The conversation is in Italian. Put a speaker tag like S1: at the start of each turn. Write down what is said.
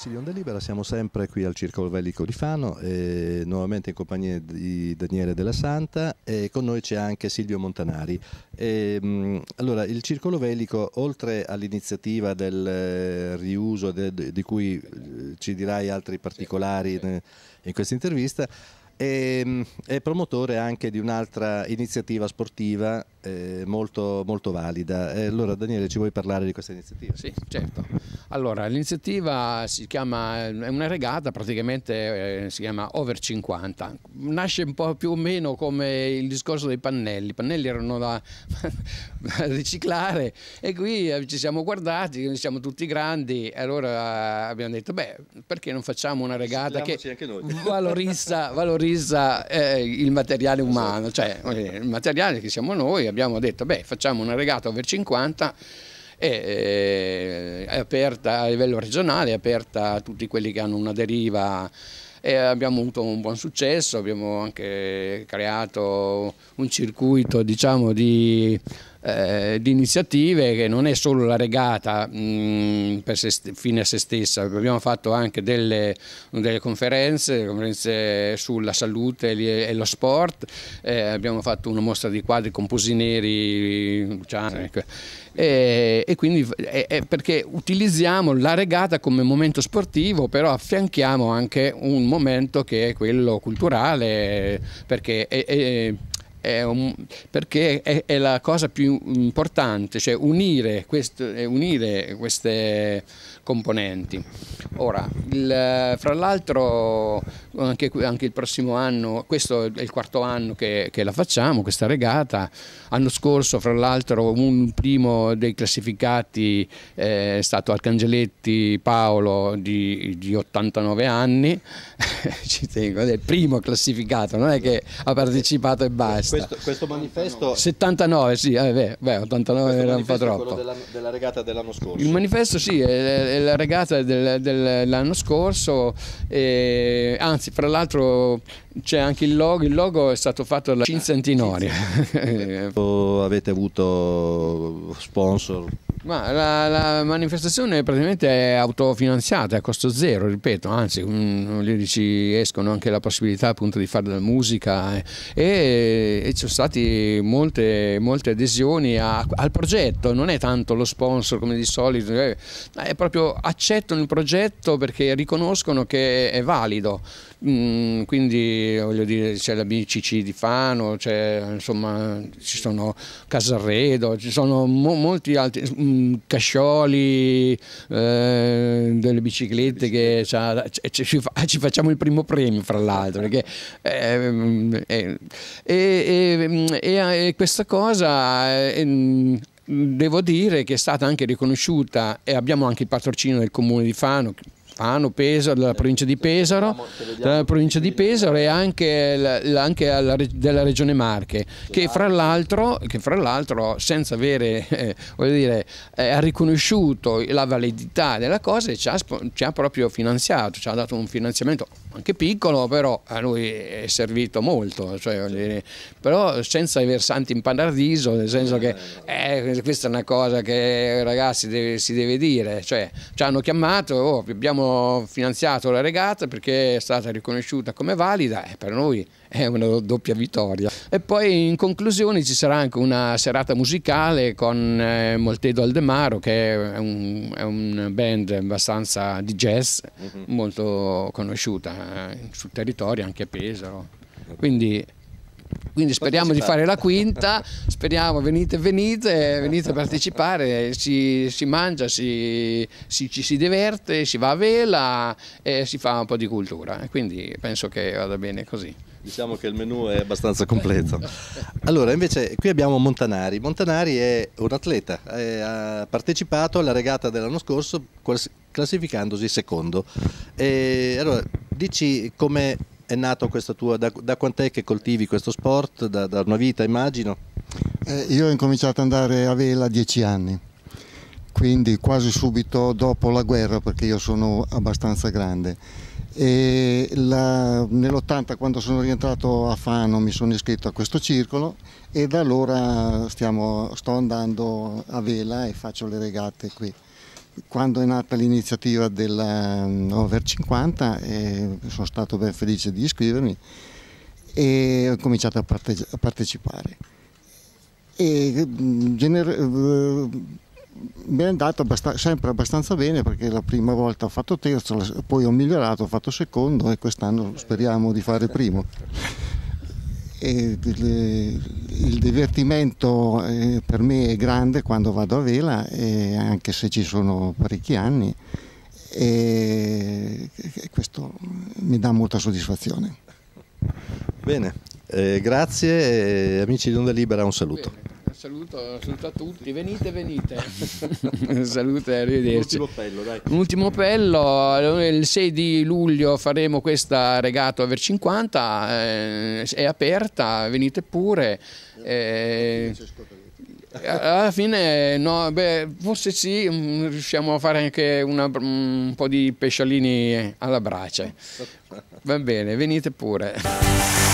S1: amici di Onda Libera, siamo sempre qui al Circolo Vellico di Fano, eh, nuovamente in compagnia di Daniele Della Santa e con noi c'è anche Silvio Montanari. E, ehm, allora, il Circolo Vellico, oltre all'iniziativa del eh, riuso de, de, di cui eh, ci dirai altri particolari in questa intervista, e, ehm, è promotore anche di un'altra iniziativa sportiva eh, molto, molto, valida. Eh, allora Daniele ci vuoi parlare di questa iniziativa?
S2: Sì, certo. Allora l'iniziativa si chiama, è una regata praticamente, eh, si chiama Over 50, nasce un po' più o meno come il discorso dei pannelli, i pannelli erano da, da riciclare e qui eh, ci siamo guardati, siamo tutti grandi e allora abbiamo detto beh perché non facciamo una regata che anche noi. valorizza, valorizza valorizza eh, il materiale esatto. umano, cioè il materiale che siamo noi, abbiamo detto beh facciamo una regata over 50 è, eh, è aperta a livello regionale, è aperta a tutti quelli che hanno una deriva e abbiamo avuto un buon successo, abbiamo anche creato un circuito diciamo, di eh, di iniziative che non è solo la regata mh, mm, se, fine a se stessa, abbiamo fatto anche delle, delle conferenze, conferenze sulla salute e, lo sport, eh, abbiamo fatto una mostra di quadri con Pusineri, Luciano, sì. e, e, quindi è, è perché utilizziamo la regata come momento sportivo, però affianchiamo anche un momento che è quello culturale, perché è, è è un, perché è, è, la cosa più importante, cioè unire, questo, unire queste componenti. Ora, il, fra l'altro anche, anche, il prossimo anno, questo è il quarto anno che, che la facciamo, questa regata, l'anno scorso fra l'altro un primo dei classificati eh, è stato Arcangeletti Paolo di, di 89 anni, ci tengo, è il primo classificato, non è che ha partecipato e basta. Questo, questo
S1: manifesto...
S2: 79, sì, eh, beh, 89 era un po' troppo. Della,
S1: della regata dell'anno scorso. Il
S2: manifesto sì, è, eh, la regata del, dell'anno scorso, e, eh, anzi fra l'altro c'è anche il logo, il logo è stato fatto dalla Cinzantinori.
S1: Avete avuto sponsor
S2: ma la, la, manifestazione praticamente è autofinanziata, a costo zero, ripeto, anzi mm, gli ci escono anche la possibilità appunto di fare della musica eh. e, e ci sono state molte, molte adesioni a, al progetto, non è tanto lo sponsor come di solito, eh, è proprio accettano il progetto perché riconoscono che è valido. Mm, quindi voglio dire c'è la BCC di Fano, insomma ci sono Casarredo, ci sono mo molti altri, mm, Cascioli, eh, delle biciclette che ci, ci, facciamo il primo premio fra l'altro, perché eh, eh, e questa cosa eh, mm, devo dire che è stata anche riconosciuta e abbiamo anche il patrocino del comune di Fano Fano, Pesaro, della provincia di Pesaro, della provincia di Pesaro e anche, anche alla, della regione Marche, che fra l'altro, senza avere, eh, dire, eh, ha riconosciuto la validità della cosa, ci ha, ci ha proprio finanziato, ci ha dato un finanziamento anche piccolo, però a lui è servito molto, cioè, dire, però senza i versanti in paradiso, nel senso che eh, eh, questa è una cosa che ragazzi deve, si deve dire, cioè ci hanno chiamato, oh, abbiamo finanziato la regata perché è stata riconosciuta come valida e eh, per noi è una doppia vittoria. E poi in conclusione ci sarà anche una serata musicale con eh, Moltedo Aldemaro che è un, è un band abbastanza di jazz, mhm. molto conosciuta. Eh, sul territorio, anche a Pesaro. Quindi, quindi speriamo di fare la quinta, speriamo venite, venite, venite a partecipare, si, si mangia, si, si, ci si diverte, si va a vela e si fa un po' di cultura. Quindi penso che vada bene così
S1: diciamo che il menù è abbastanza completo. Allora, invece, qui abbiamo Montanari. Montanari è un atleta, è, ha partecipato alla regata dell'anno scorso classificandosi secondo. E, allora, dici come è nato questo tuo, da, da quant'è che coltivi questo sport, da, da una vita immagino?
S3: Eh, io ho incominciato ad andare a vela a dieci anni, quindi quasi subito dopo la guerra perché io sono abbastanza grande. Nell'80 quando sono rientrato a Fano mi sono iscritto a questo circolo e da allora stiamo, sto andando a vela e faccio le regate qui quando è nata l'iniziativa dell'Over ehm, 50 eh, sono stato ben felice di iscrivermi e ho cominciato a, parte a partecipare. E, eh, mi è andato abbast sempre abbastanza bene perché la prima volta ho fatto terzo, poi ho migliorato, ho fatto secondo e quest'anno speriamo di fare primo il divertimento eh, per me è grande quando vado a vela, anche se ci sono parecchi anni, e
S1: questo mi dà molta soddisfazione. Bene, eh, grazie, amici di Onda Libera, un saluto. Bene
S2: saluto, saluto a tutti, venite, venite. Salute, arrivederci. Un ultimo appello, dai.
S1: Un ultimo appello,
S2: eh, il 6 di luglio faremo questa regata over 50, eh, è aperta, venite pure. Eh, alla fine, no, beh, forse sì, mm, riusciamo a fare anche una, mm, un po' di pesciolini alla brace. Va bene, venite pure.